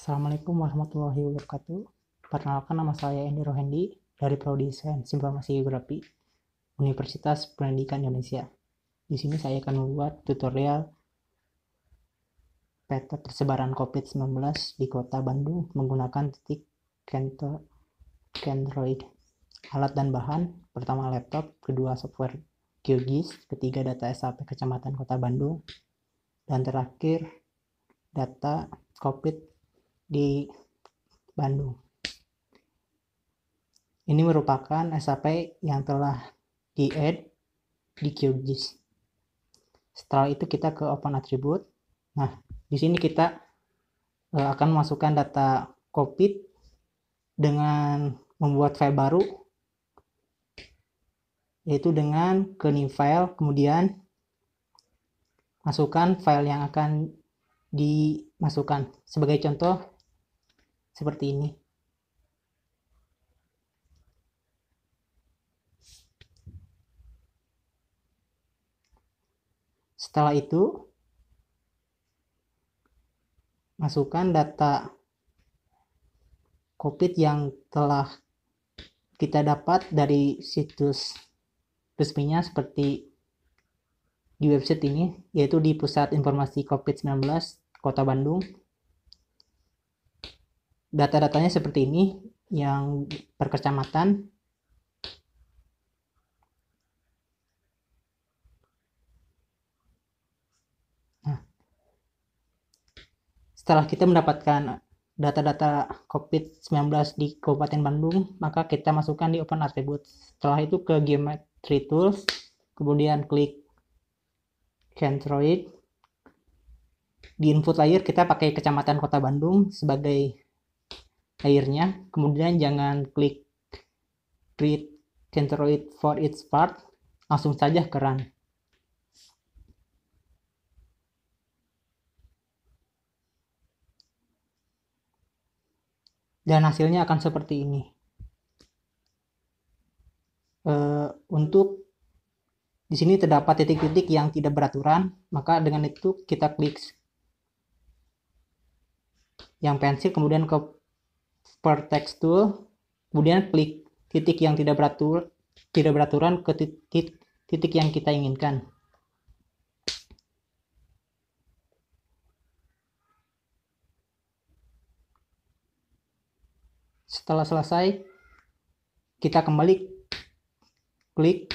Assalamualaikum warahmatullahi wabarakatuh. Perkenalkan nama saya Endi Rohendi dari Prodi Sains Informasi Geografi Universitas Pendidikan Indonesia. Di sini saya akan membuat tutorial peta persebaran COVID-19 di Kota Bandung menggunakan titik Kentroid. Alat dan bahan, pertama laptop, kedua software GeoGIS, ketiga data SAP Kecamatan Kota Bandung, dan terakhir data COVID di Bandung. Ini merupakan SAP yang telah di-add di QGIS. Setelah itu kita ke open attribute. Nah, di sini kita eh, akan memasukkan data COVID dengan membuat file baru yaitu dengan ke new file kemudian masukkan file yang akan dimasukkan. Sebagai contoh, seperti ini. Setelah itu, masukkan data COVID yang telah kita dapat dari situs resminya seperti di website ini, yaitu di Pusat Informasi COVID-19 Kota Bandung data-datanya seperti ini yang per kecamatan nah, setelah kita mendapatkan data-data COVID-19 di Kabupaten Bandung maka kita masukkan di Open Attribute setelah itu ke Geometry Tools kemudian klik Centroid di input layer kita pakai kecamatan kota Bandung sebagai airnya Kemudian jangan klik create centroid for its part, langsung saja ke run. Dan hasilnya akan seperti ini. Uh, untuk di sini terdapat titik-titik yang tidak beraturan, maka dengan itu kita klik yang pensil kemudian ke per text tool, kemudian klik titik yang tidak beratur tidak beraturan ke titik, titik yang kita inginkan. Setelah selesai, kita kembali klik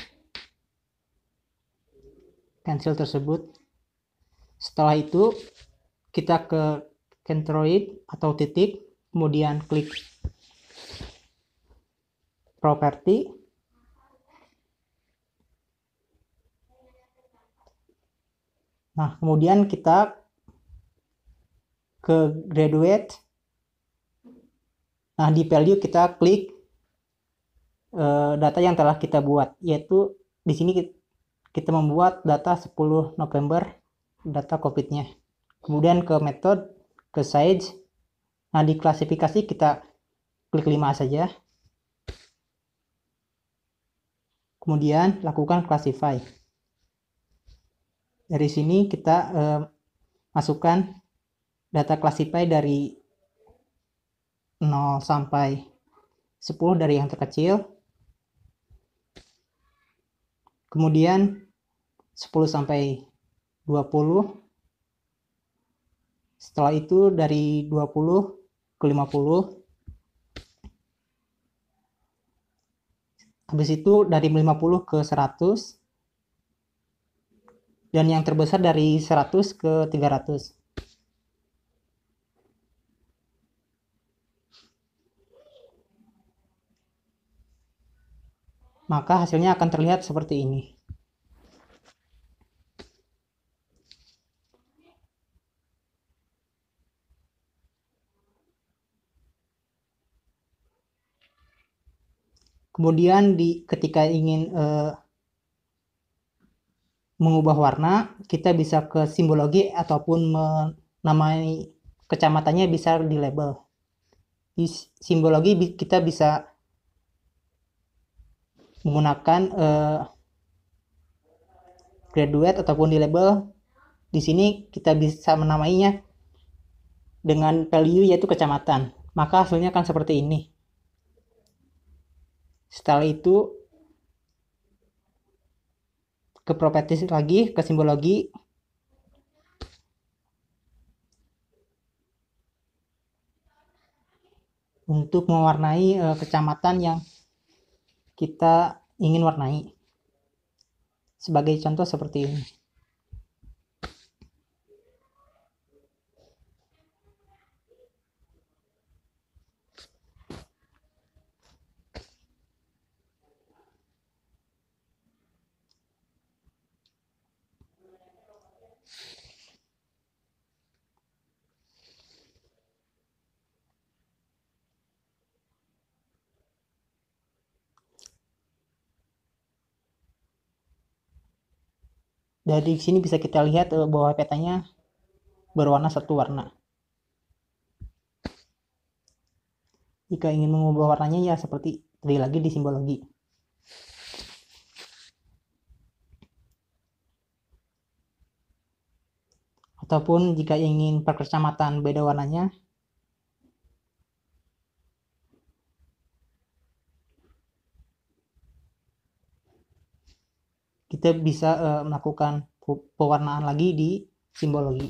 cancel tersebut. Setelah itu, kita ke centroid atau titik kemudian klik properti nah kemudian kita ke graduate nah di value kita klik uh, data yang telah kita buat yaitu di sini kita, membuat data 10 November data COVID-nya kemudian ke method ke size Nah, di klasifikasi kita klik 5 saja. Kemudian lakukan classify. Dari sini kita eh, masukkan data classify dari 0 sampai 10 dari yang terkecil. Kemudian 10 sampai 20. Setelah itu dari 20 ke 50 habis itu dari 50 ke 100 dan yang terbesar dari 100 ke 300 maka hasilnya akan terlihat seperti ini Kemudian di ketika ingin uh, mengubah warna, kita bisa ke simbologi ataupun menamai kecamatannya bisa di label. Di simbologi kita bisa menggunakan uh, graduate ataupun di label. Di sini kita bisa menamainya dengan value yaitu kecamatan. Maka hasilnya akan seperti ini. Setelah itu ke properties lagi, ke simbologi. Untuk mewarnai e, kecamatan yang kita ingin warnai. Sebagai contoh seperti ini. dari sini bisa kita lihat eh, bahwa petanya berwarna satu warna jika ingin mengubah warnanya ya seperti tadi lagi di simbologi ataupun jika ingin perkecamatan beda warnanya kita bisa uh, melakukan pewarnaan lagi di simbologi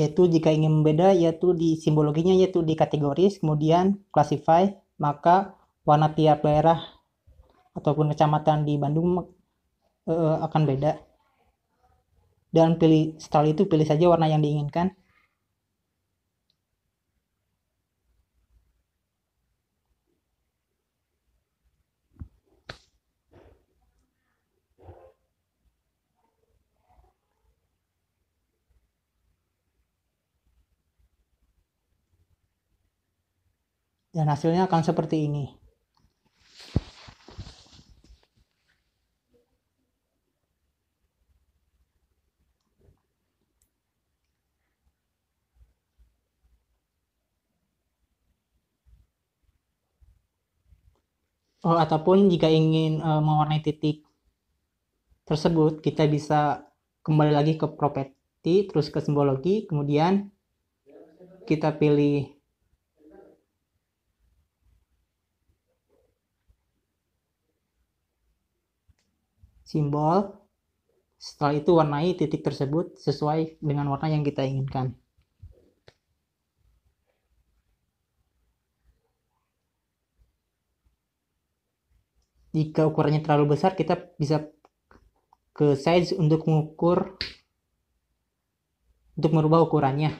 yaitu jika ingin membeda yaitu di simbologinya yaitu di kategoris kemudian classify maka warna tiap daerah ataupun kecamatan di Bandung uh, akan beda dan pilih setelah itu pilih saja warna yang diinginkan dan hasilnya akan seperti ini Oh, ataupun jika ingin uh, mewarnai titik tersebut, kita bisa kembali lagi ke properti, terus ke simbologi, kemudian kita pilih simbol. Setelah itu warnai titik tersebut sesuai dengan warna yang kita inginkan. Jika ukurannya terlalu besar, kita bisa ke size untuk mengukur untuk merubah ukurannya.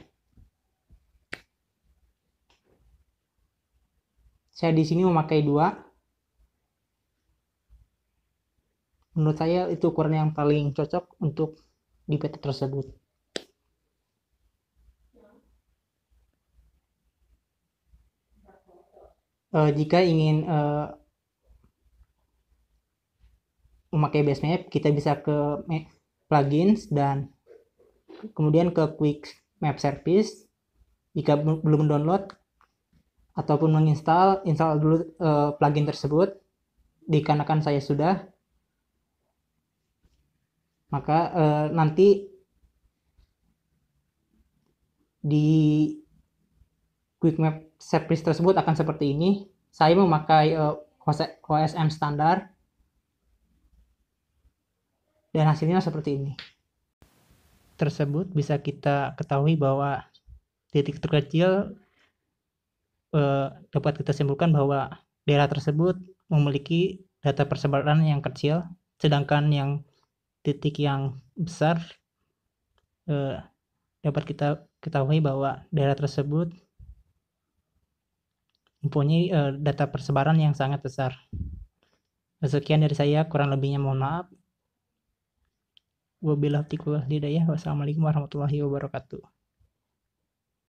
Saya di sini memakai dua menurut saya itu ukuran yang paling cocok untuk di PT tersebut uh, jika ingin uh, memakai base map kita bisa ke plugins dan kemudian ke quick map service jika belum download ataupun menginstal install dulu uh, plugin tersebut dikarenakan saya sudah maka eh, nanti di quick map service tersebut akan seperti ini saya memakai eh, OSM standar dan hasilnya seperti ini tersebut bisa kita ketahui bahwa titik terkecil eh, dapat kita simpulkan bahwa daerah tersebut memiliki data persebaran yang kecil sedangkan yang titik yang besar eh, dapat kita ketahui bahwa daerah tersebut mempunyai eh, data persebaran yang sangat besar. Sekian dari saya, kurang lebihnya mohon maaf. Wabillahi taufiq wal Wassalamualaikum warahmatullahi wabarakatuh.